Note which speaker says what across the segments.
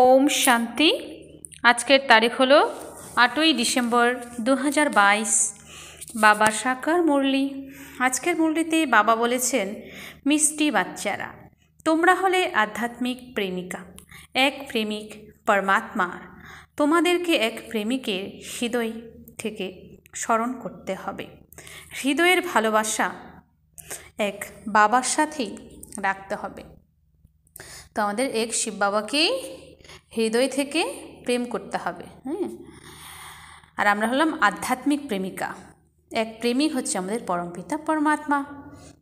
Speaker 1: ওম শান্তি আজকের তারিখ হলো আটই ডিসেম্বর দু বাবা সাকার মুরলি আজকের মুরলিতে বাবা বলেছেন মিষ্টি বাচ্চারা তোমরা হলে আধ্যাত্মিক প্রেমিকা এক প্রেমিক পরমাত্মা তোমাদেরকে এক প্রেমিকের হৃদয় থেকে স্মরণ করতে হবে হৃদয়ের ভালোবাসা এক বাবার সাথেই রাখতে হবে তো আমাদের এক শিব বাবাকেই হৃদয় থেকে প্রেম করতে হবে হ্যাঁ আর আমরা হলাম আধ্যাত্মিক প্রেমিকা এক প্রেমিক হচ্ছে আমাদের পরমপিতা পরমাত্মা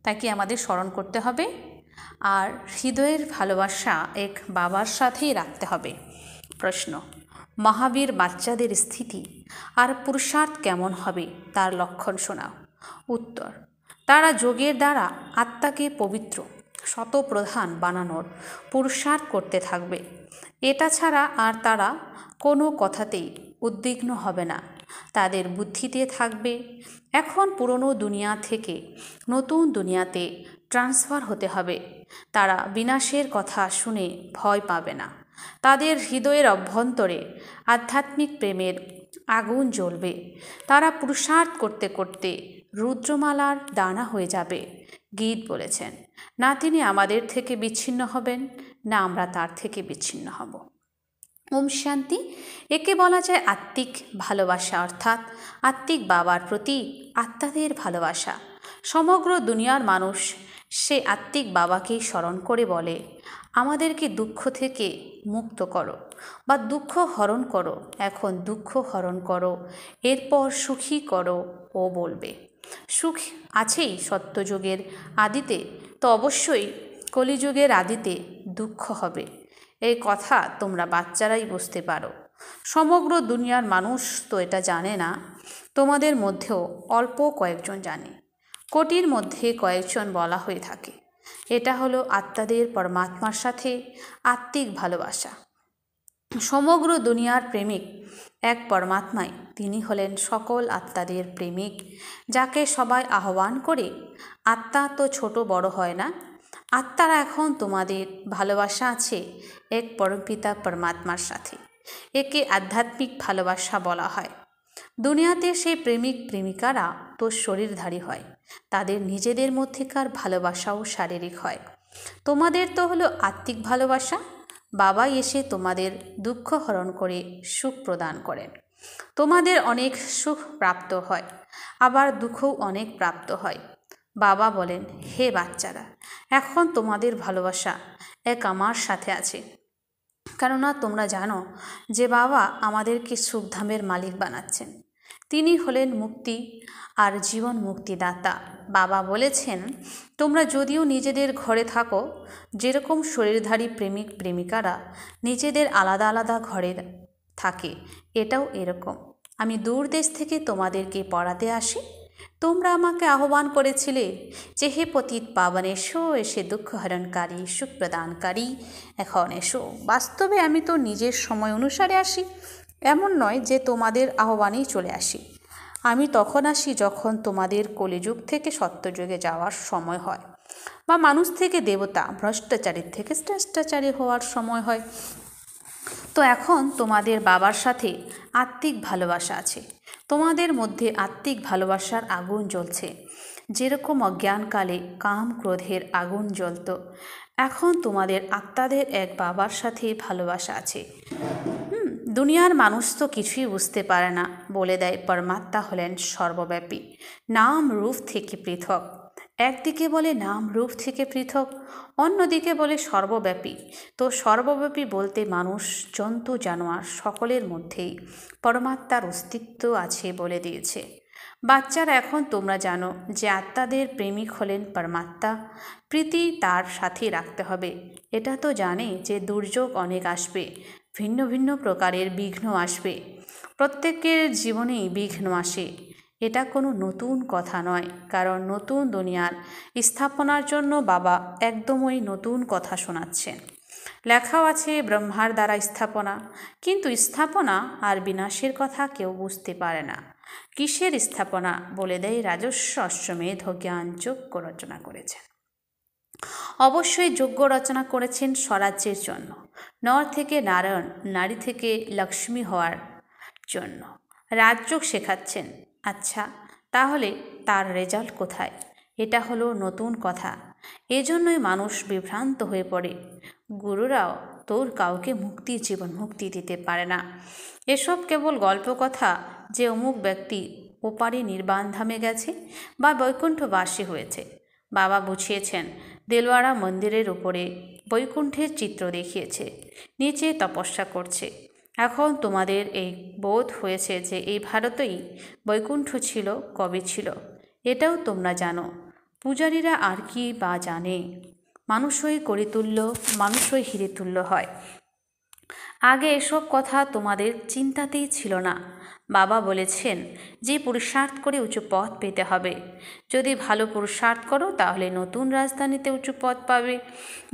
Speaker 1: তাকে আমাদের স্মরণ করতে হবে আর হৃদয়ের ভালোবাসা এক বাবার সাথেই রাখতে হবে প্রশ্ন মহাবীর বাচ্চাদের স্থিতি আর পুরুষার্থ কেমন হবে তার লক্ষণ শোনাও উত্তর তারা যোগের দ্বারা আত্মাকে পবিত্র শতপ্রধান বানানোর পুরুষার্থ করতে থাকবে এটা ছাড়া আর তারা কোনো কথাতেই উদ্বিগ্ন হবে না তাদের বুদ্ধিতে থাকবে এখন পুরনো দুনিয়া থেকে নতুন দুনিয়াতে ট্রান্সফার হতে হবে তারা বিনাশের কথা শুনে ভয় পাবে না তাদের হৃদয়ের অভ্যন্তরে আধ্যাত্মিক প্রেমের আগুন জ্বলবে তারা পুরুষার্থ করতে করতে রুদ্রমালার দানা হয়ে যাবে গীত বলেছেন না তিনি আমাদের থেকে বিচ্ছিন্ন হবেন না আমরা তার থেকে বিচ্ছিন্ন হব ওম শান্তি একে বলা যায় আত্মিক ভালোবাসা অর্থাৎ আত্মিক বাবার প্রতি আত্মাদের ভালোবাসা সমগ্র দুনিয়ার মানুষ সে আত্মিক বাবাকেই স্মরণ করে বলে আমাদেরকে দুঃখ থেকে মুক্ত করো বা দুঃখ হরণ করো এখন দুঃখ হরণ করো এরপর সুখী করো ও বলবে সুখ আছেই সত্যযুগের আদিতে তো অবশ্যই কলিযুগের আদিতে দুঃখ হবে এই কথা তোমরা বাচ্চারাই বুঝতে পারো সমগ্র দুনিয়ার মানুষ তো এটা জানে না তোমাদের মধ্যেও অল্প কয়েকজন জানে কোটির মধ্যে কয়েকজন বলা হয়ে থাকে এটা হলো আত্মাদের পরমাত্মার সাথে আত্মিক ভালোবাসা সমগ্র দুনিয়ার প্রেমিক এক পরমাত্মায় তিনি হলেন সকল আত্মাদের প্রেমিক যাকে সবাই আহ্বান করে আত্মা তো ছোট বড় হয় না আত্মারা এখন তোমাদের ভালোবাসা আছে এক পরমপিতা পরমাত্মার সাথে একে আধ্যাত্মিক ভালোবাসা বলা হয় দুনিয়াতে সেই প্রেমিক প্রেমিকারা তো শরীরধারী হয় তাদের নিজেদের মধ্যেকার ভালোবাসাও শারীরিক হয় তোমাদের তো হলো আত্মিক ভালোবাসা বাবা এসে তোমাদের দুঃখ হরণ করে সুখ প্রদান করেন তোমাদের অনেক সুখ প্রাপ্ত হয় আবার দুঃখও অনেক প্রাপ্ত হয় বাবা বলেন হে বাচ্চারা এখন তোমাদের ভালোবাসা এক আমার সাথে আছে কেননা তোমরা জানো যে বাবা আমাদেরকে সুখধামের মালিক বানাচ্ছেন তিনি হলেন মুক্তি আর জীবন মুক্তিদাতা বাবা বলেছেন তোমরা যদিও নিজেদের ঘরে থাকো যেরকম শরীরধারী প্রেমিক প্রেমিকারা নিজেদের আলাদা আলাদা ঘরের থাকে এটাও এরকম আমি দূর দেশ থেকে তোমাদেরকে পড়াতে আসি তোমরা আমাকে আহ্বান করেছিলে যে হে পতীত পাবন এসো এসে দুঃখ হরণকারী সুখ প্রদানকারী এখন এসো বাস্তবে আমি তো নিজের সময় অনুসারে আসি এমন নয় যে তোমাদের আহ্বানেই চলে আসি আমি তখন আসি যখন তোমাদের কলিযুগ থেকে সত্যযুগে যাওয়ার সময় হয় বা মানুষ থেকে দেবতা ভ্রষ্টাচারীর থেকে শ্রেষ্টাচারী হওয়ার সময় হয় তো এখন তোমাদের বাবার সাথে আত্মিক ভালোবাসা আছে তোমাদের মধ্যে আত্মিক ভালোবাসার আগুন জ্বলছে যেরকম অজ্ঞানকালে কাম ক্রোধের আগুন জ্বলত এখন তোমাদের আত্মাদের এক বাবার সাথে ভালোবাসা আছে দুনিয়ার মানুষ তো কিছুই বুঝতে পারে না বলে দেয় পরমাত্মা হলেন সর্বব্যাপী নাম রূপ থেকে পৃথক একদিকে বলে নাম রূপ থেকে পৃথক অন্যদিকে বলে সর্বব্যাপী তো সর্বব্যাপী বলতে মানুষ জন্তু জানোয়ার সকলের মধ্যেই পরমাত্মার অস্তিত্ব আছে বলে দিয়েছে বাচ্চারা এখন তোমরা জানো যে আত্মাদের প্রেমিক হলেন পরমাত্মা প্রীতি তার সাথে রাখতে হবে এটা তো জানে যে দুর্যোগ অনেক আসবে ভিন্ন ভিন্ন প্রকারের বিঘ্ন আসবে প্রত্যেকের জীবনেই বিঘ্ন আসে এটা কোনো নতুন কথা নয় কারণ নতুন দুনিয়ার স্থাপনার জন্য বাবা একদমই নতুন কথা শোনাচ্ছেন লেখাও আছে ব্রহ্মার দ্বারা স্থাপনা কিন্তু স্থাপনা আর বিনাশের কথা কেউ বুঝতে পারে না কিসের স্থাপনা বলে দেয় রাজস্ব অশ্বমেধ জ্ঞান রচনা করেছেন অবশ্যই যোগ্য রচনা করেছেন স্বরাজ্যের জন্য নর থেকে নারায়ণ নারী থেকে লক্ষ্মী হওয়ার জন্য রাজযোগ শেখাচ্ছেন আচ্ছা তাহলে তার রেজাল্ট কোথায় এটা হলো নতুন কথা এজন্যই মানুষ বিভ্রান্ত হয়ে পড়ে গুরুরাও তোর কাউকে মুক্তি জীবন মুক্তি দিতে পারে না এসব কেবল গল্প কথা যে অমুক ব্যক্তি ওপারে নির্বাণ ধামে গেছে বা বৈকুণ্ঠবাসী হয়েছে বাবা বুঝিয়েছেন দেলওয়াড়া মন্দিরের উপরে বৈকুণ্ঠের চিত্র দেখিয়েছে নিচে তপস্যা করছে এখন তোমাদের এই বোধ হয়েছে যে এই ভারতেই বৈকুণ্ঠ ছিল কবে ছিল এটাও তোমরা জানো পূজারীরা আর কি বা জানে মানুষই করে তুল্য মানুষই হিরে তুল্য হয় আগে এসব কথা তোমাদের চিন্তাতেই ছিল না বাবা বলেছেন যে পুরুষার্থ করে উঁচু পথ পেতে হবে যদি ভালো পুরুষার্থ করো তাহলে নতুন রাজধানীতে উঁচু পথ পাবে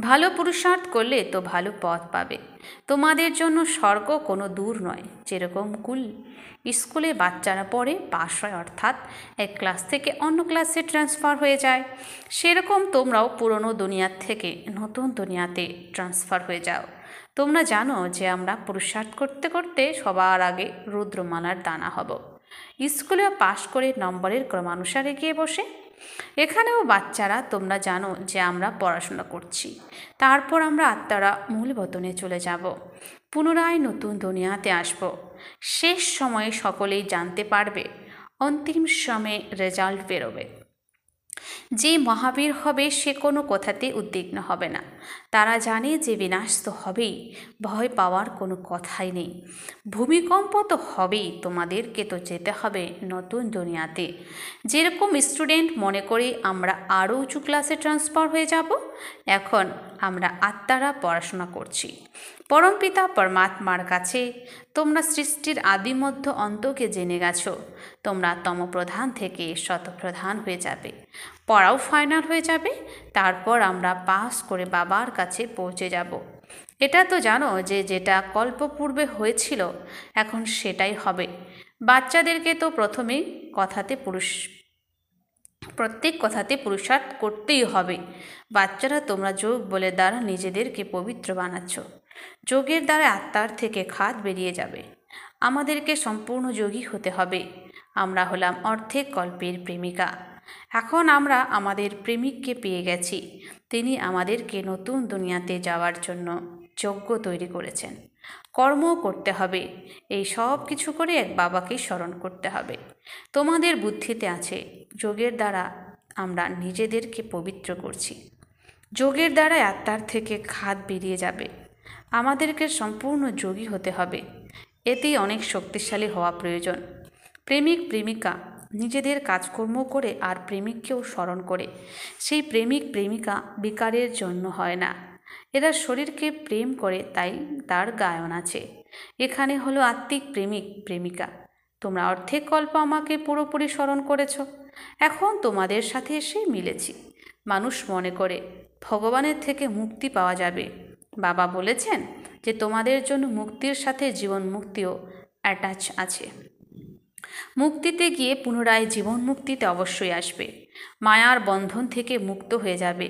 Speaker 1: ভালো পুরুষার্থ করলে তো ভালো পথ পাবে তোমাদের জন্য স্বর্গ কোনো দূর নয় যেরকম কুল স্কুলে বাচ্চারা পড়ে পাশ হয় অর্থাৎ এক ক্লাস থেকে অন্য ক্লাসে ট্রান্সফার হয়ে যায় সেরকম তোমরাও পুরনো দুনিয়ার থেকে নতুন দুনিয়াতে ট্রান্সফার হয়ে যাও তোমরা জানো যে আমরা পুরুষার্থ করতে করতে সবার আগে রুদ্রমালার দানা হব স্কুলে পাশ করে নম্বরের ক্রমানুসারে গিয়ে বসে এখানেও বাচ্চারা তোমরা জানো যে আমরা পড়াশোনা করছি তারপর আমরা আত্মারা মূল বতনে চলে যাব পুনরায় নতুন দুনিয়াতে আসব শেষ সময়ে সকলেই জানতে পারবে অন্তিম সময়ে রেজাল্ট বেরোবে যে মহাবীর হবে সে কোনো কথাতে উদ্বিগ্ন হবে না তারা জানে যে বিনাশ তো হবেই ভয় পাওয়ার কোনো কথাই নেই ভূমিকম্প তো হবেই তোমাদেরকে তো যেতে হবে নতুন দুনিয়াতে যেরকম স্টুডেন্ট মনে করে আমরা আরও উঁচু ক্লাসে ট্রান্সফার হয়ে যাব এখন আমরা আত্মারা পড়াশোনা করছি পরমপিতা পরমাত্মার কাছে তোমরা সৃষ্টির আদি মধ্য অন্তকে জেনে গেছো তোমরা তমপ্রধান থেকে শতপ্রধান হয়ে যাবে পড়াও ফাইনাল হয়ে যাবে তারপর আমরা পাস করে বাবার কাছে পৌঁছে যাব এটা তো জানো যে যেটা কল্পপূর্বে হয়েছিল এখন সেটাই হবে বাচ্চাদেরকে তো প্রথমে কথাতে পুরুষ প্রত্যেক কথাতে পুরুষার্থ করতেই হবে বাচ্চারা তোমরা যোগ বলে দ্বারা নিজেদেরকে পবিত্র বানাচ্ছ যোগের দ্বারা আত্মার থেকে খাদ বেরিয়ে যাবে আমাদেরকে সম্পূর্ণ যোগী হতে হবে আমরা হলাম অর্ধেক কল্পের প্রেমিকা এখন আমরা আমাদের প্রেমিককে পেয়ে গেছি তিনি আমাদেরকে নতুন দুনিয়াতে যাওয়ার জন্য যোগ্য তৈরি করেছেন কর্মও করতে হবে এই সব কিছু করে এক বাবাকে স্মরণ করতে হবে তোমাদের বুদ্ধিতে আছে যোগের দ্বারা আমরা নিজেদেরকে পবিত্র করছি যোগের দ্বারা আত্মার থেকে খাদ বেরিয়ে যাবে আমাদেরকে সম্পূর্ণ যোগী হতে হবে এতেই অনেক শক্তিশালী হওয়া প্রয়োজন প্রেমিক প্রেমিকা নিজেদের কাজকর্ম করে আর প্রেমিককেও স্মরণ করে সেই প্রেমিক প্রেমিকা বিকারের জন্য হয় না এরা শরীরকে প্রেম করে তাই তার গায়ন আছে এখানে হলো আত্মিক প্রেমিক প্রেমিকা তোমরা অর্ধেক কল্প আমাকে পুরোপুরি স্মরণ করেছ এখন তোমাদের সাথে এসে মিলেছি মানুষ মনে করে ভগবানের থেকে মুক্তি পাওয়া যাবে বাবা বলেছেন যে তোমাদের জন্য মুক্তির সাথে জীবন মুক্তিও অ্যাটাচ আছে মুক্তিতে গিয়ে পুনরায় জীবন মুক্তিতে অবশ্যই আসবে মায়ার বন্ধন থেকে মুক্ত হয়ে যাবে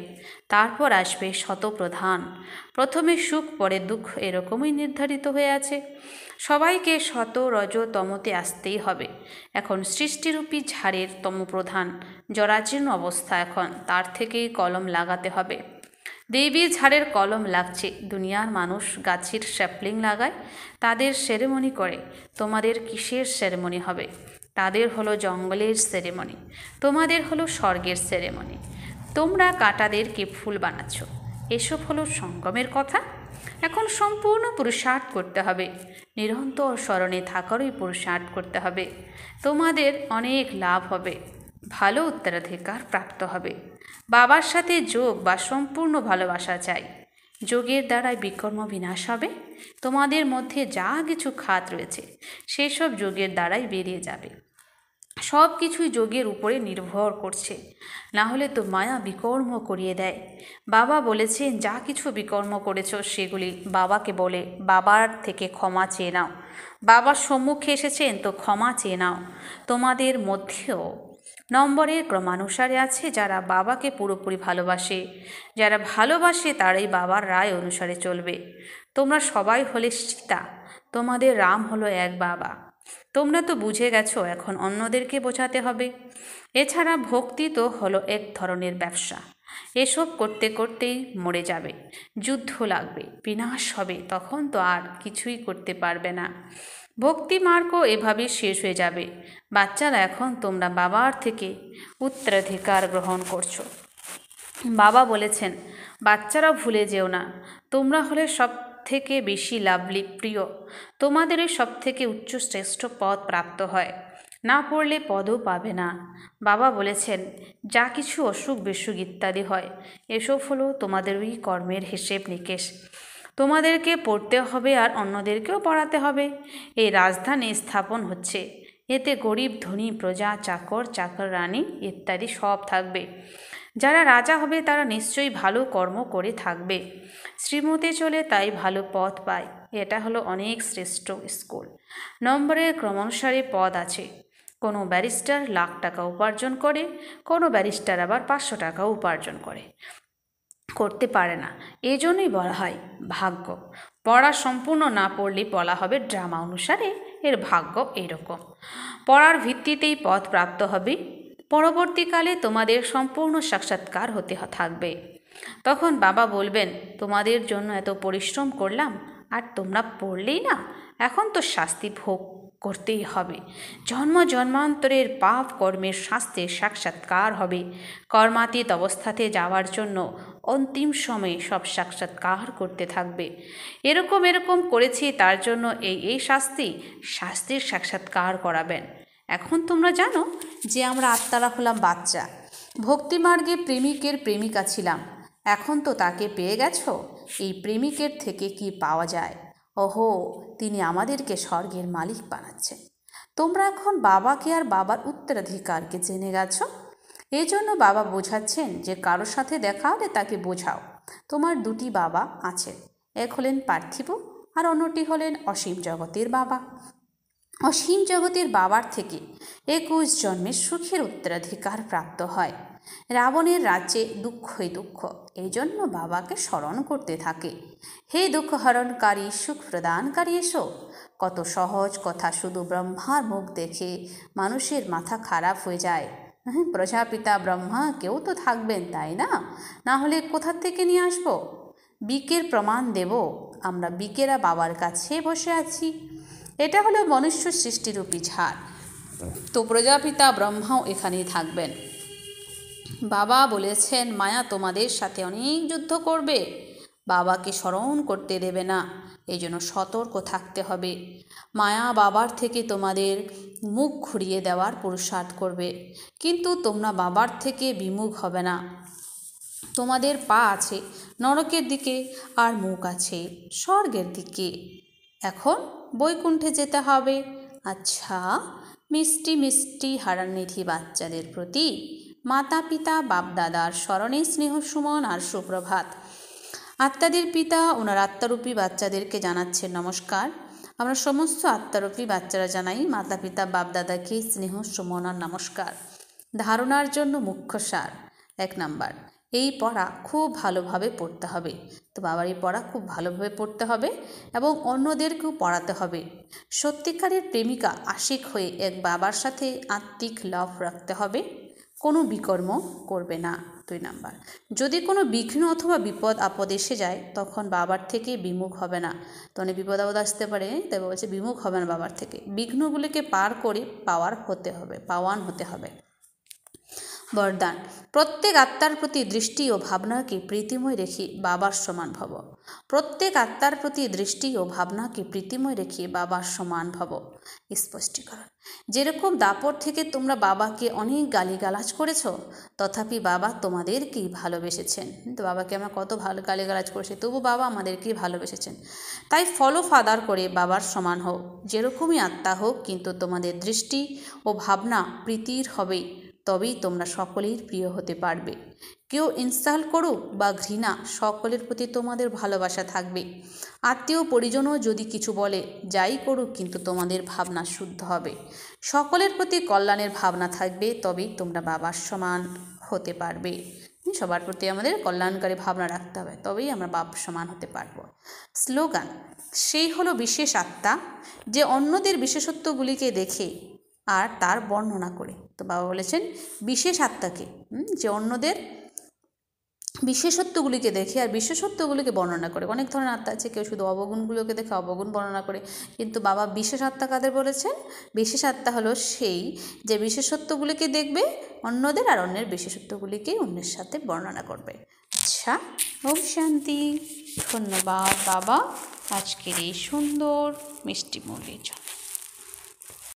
Speaker 1: তারপর আসবে শতপ্রধান প্রথমে সুখ পরে দুঃখ এরকমই নির্ধারিত হয়ে আছে সবাইকে শত রজ তমতে আসতেই হবে এখন সৃষ্টিরূপী ঝাড়ের তমপ্রধান জরাজীর্ণ অবস্থা এখন তার থেকেই কলম লাগাতে হবে দেবী ঝাড়ের কলম লাগছে দুনিয়ার মানুষ গাছের শ্যাপলিং লাগায় তাদের সেরেমনি করে তোমাদের কিসের সেরেমনি হবে তাদের হলো জঙ্গলের সেরেমনি তোমাদের হলো স্বর্গের সেরেমনি তোমরা কাটাদেরকে ফুল বানাচ্ছ এসব হলো সঙ্গমের কথা এখন সম্পূর্ণ পুরুষার্থ করতে হবে নিরন্তর স্মরণে থাকারই পুরুষার্থ করতে হবে তোমাদের অনেক লাভ হবে ভালো উত্তরাধিকার প্রাপ্ত হবে বাবার সাথে যোগ বা সম্পূর্ণ ভালোবাসা চাই যোগের দ্বারাই বিকর্ম বিনাশ হবে তোমাদের মধ্যে যা কিছু খাত রয়েছে সেসব যোগের দ্বারাই বেরিয়ে যাবে সব কিছুই যোগের উপরে নির্ভর করছে না হলে তো মায়া বিকর্ম করিয়ে দেয় বাবা বলেছেন যা কিছু বিকর্ম করেছ সেগুলি বাবাকে বলে বাবার থেকে ক্ষমা চেয়ে নাও বাবার সম্মুখে এসেছেন তো ক্ষমা চেয়ে নাও তোমাদের মধ্যেও নম্বরের ক্রমানুসারে আছে যারা বাবাকে পুরোপুরি ভালোবাসে যারা ভালোবাসে তারাই বাবার রায় অনুসারে চলবে তোমরা সবাই হলে সীতা তোমাদের রাম হলো এক বাবা তোমরা তো বুঝে গেছো এখন অন্যদেরকে বোঝাতে হবে এছাড়া ভক্তি তো হলো এক ধরনের ব্যবসা এসব করতে করতেই মরে যাবে যুদ্ধ লাগবে বিনাশ হবে তখন তো আর কিছুই করতে পারবে না ভক্তি মার্গও এভাবে শেষ হয়ে যাবে বাচ্চারা এখন তোমরা বাবার থেকে উত্তরাধিকার গ্রহণ করছো বাবা বলেছেন বাচ্চারা ভুলে যেও না তোমরা হলে সব থেকে বেশি লাভলি প্রিয় তোমাদেরই সব থেকে উচ্চ শ্রেষ্ঠ পদ প্রাপ্ত হয় না পড়লে পদও পাবে না বাবা বলেছেন যা কিছু অসুখ বিসুখ ইত্যাদি হয় এসব হলো তোমাদের ওই কর্মের হিসেব নিকেশ তোমাদেরকে পড়তে হবে আর অন্যদেরকেও পড়াতে হবে এই রাজধানী স্থাপন হচ্ছে এতে গরিব ধনী প্রজা চাকর চাকর রানী ইত্যাদি সব থাকবে যারা রাজা হবে তারা নিশ্চয়ই ভালো কর্ম করে থাকবে শ্রীমতে চলে তাই ভালো পথ পায় এটা হলো অনেক শ্রেষ্ঠ স্কুল নম্বরের ক্রমানুসারে পদ আছে কোনো ব্যারিস্টার লাখ টাকা উপার্জন করে কোনো ব্যারিস্টার আবার পাঁচশো টাকা উপার্জন করে করতে পারে না এজন্যই বলা হয় ভাগ্য পড়া সম্পূর্ণ না পড়লে বলা হবে ড্রামা অনুসারে এর ভাগ্য এরকম পড়ার ভিত্তিতেই পথ প্রাপ্ত হবে পরবর্তীকালে তোমাদের সম্পূর্ণ সাক্ষাৎকার হতে থাকবে তখন বাবা বলবেন তোমাদের জন্য এত পরিশ্রম করলাম আর তোমরা পড়লেই না এখন তো শাস্তি ভোগ করতেই হবে জন্ম জন্মান্তরের পাপ কর্মের শাস্তির সাক্ষাৎকার হবে কর্মাতীত অবস্থাতে যাওয়ার জন্য অন্তিম সময়ে সব সাক্ষাৎকার করতে থাকবে এরকম এরকম করেছি তার জন্য এই এই শাস্তি শাস্তির সাক্ষাৎকার করাবেন এখন তোমরা জানো যে আমরা আত্মারা হলাম বাচ্চা ভক্তিমার্গে প্রেমিকের প্রেমিকা ছিলাম এখন তো তাকে পেয়ে গেছো এই প্রেমিকের থেকে কি পাওয়া যায় ওহো তিনি আমাদেরকে স্বর্গের মালিক বানাচ্ছেন তোমরা এখন বাবাকে আর বাবার উত্তরাধিকারকে জেনে গেছো এজন্য বাবা বোঝাচ্ছেন যে কারোর সাথে দেখা হলে তাকে বোঝাও তোমার দুটি বাবা আছে এক হলেন পার্থিব আর অন্যটি হলেন অসীম জগতের বাবা অসীম জগতের বাবার থেকে একুশ জন্মের সুখের উত্তরাধিকার প্রাপ্ত হয় রাবণের রাজ্যে দুঃখই দুঃখ এই জন্য বাবাকে স্মরণ করতে থাকে হে দুঃখহরণকারী সুখ প্রদানকারী এসো কত সহজ কথা শুধু ব্রহ্মার মুখ দেখে মানুষের মাথা খারাপ হয়ে যায় হ্যাঁ, প্রজাপিতা ব্রহ্মা কেউ তো থাকবেন তাই না না হলে কোথার থেকে নিয়ে আসবো বিকের প্রমাণ দেব আমরা বিকেরা বাবার কাছে বসে আছি এটা হলো মনুষ্য সৃষ্টিরূপী ঝাড় তো প্রজাপিতা ব্রহ্মাও এখানেই থাকবেন বাবা বলেছেন মায়া তোমাদের সাথে অনেক যুদ্ধ করবে বাবাকে স্মরণ করতে দেবে না এই জন্য সতর্ক থাকতে হবে মায়া বাবার থেকে তোমাদের মুখ ঘুরিয়ে দেওয়ার পুরুষার্থ করবে কিন্তু তোমরা বাবার থেকে বিমুখ হবে না তোমাদের পা আছে নরকের দিকে আর মুখ আছে স্বর্গের দিকে এখন বৈকুণ্ঠে যেতে হবে আচ্ছা মিষ্টি মিষ্টি হারানিধি বাচ্চাদের প্রতি মাতা পিতা বাপদাদার স্মরণে স্নেহ সুমন আর সুপ্রভাত আত্মাদের পিতা ওনার আত্মারূপী বাচ্চাদেরকে জানাচ্ছেন নমস্কার আমরা সমস্ত আত্মারূপী বাচ্চারা জানাই মাতা পিতা বাপদাদাকে স্নেহ সমনার নমস্কার ধারণার জন্য মুখ্য সার এক নাম্বার এই পড়া খুব ভালোভাবে পড়তে হবে তো বাবার এই পড়া খুব ভালোভাবে পড়তে হবে এবং অন্যদেরকেও পড়াতে হবে সত্যিকারের প্রেমিকা আশিক হয়ে এক বাবার সাথে আত্মিক লাভ রাখতে হবে কোনো বিকর্ম করবে না দুই নাম্বার যদি কোনো বিঘ্ন অথবা বিপদ আপদ এসে যায় তখন বাবার থেকে বিমুখ হবে না তো অনেক বিপদ আপদ আসতে পারে তাই বলছে বিমুখ হবে না বাবার থেকে বিঘ্নগুলিকে পার করে পাওয়ার হতে হবে পাওয়ান হতে হবে বরদান প্রত্যেক আত্মার প্রতি দৃষ্টি ও ভাবনাকে প্রীতিময় রেখে বাবার সমান ভব প্রত্যেক আত্মার প্রতি দৃষ্টি ও ভাবনাকে প্রীতিময় রেখে বাবার সমান ভব স্পষ্টীকরণ যেরকম দাপট থেকে তোমরা বাবাকে অনেক গালিগালাজ করেছ তথাপি বাবা তোমাদেরকেই ভালোবেসেছেন তো বাবাকে আমরা কত ভালো গালিগালাজ করেছি তবু বাবা আমাদেরকেই ভালোবেসেছেন তাই ফলো ফাদার করে বাবার সমান হোক যেরকমই আত্মা হোক কিন্তু তোমাদের দৃষ্টি ও ভাবনা প্রীতির হবে তবেই তোমরা সকলেই প্রিয় হতে পারবে কেউ ইনস্টল করুক বা ঘৃণা সকলের প্রতি তোমাদের ভালোবাসা থাকবে আত্মীয় পরিজনও যদি কিছু বলে যাই করুক কিন্তু তোমাদের ভাবনা শুদ্ধ হবে সকলের প্রতি কল্যাণের ভাবনা থাকবে তবেই তোমরা বাবার সমান হতে পারবে সবার প্রতি আমাদের কল্যাণকারী ভাবনা রাখতে হবে তবেই আমরা বাপ সমান হতে পারব স্লোগান সেই হলো বিশেষ আত্মা যে অন্যদের বিশেষত্বগুলিকে দেখে আর তার বর্ণনা করে তো বাবা বলেছেন বিশেষ আত্মাকে যে অন্যদের বিশেষত্বগুলিকে দেখে আর বিশেষত্বগুলিকে বর্ণনা করে অনেক ধরনের আত্মা আছে কেউ শুধু অবগুণগুলোকে দেখে অবগুণ বর্ণনা করে কিন্তু বাবা বিশেষ আত্মা কাদের বলেছেন বিশেষ আত্মা হলো সেই যে বিশেষত্বগুলিকে দেখবে অন্যদের আর অন্যের বিশেষত্বগুলিকে অন্যের সাথে বর্ণনা করবে আচ্ছা ওম শান্তি ধন্যবাদ বাবা আজকের এই সুন্দর মিষ্টি মৌলির জন্য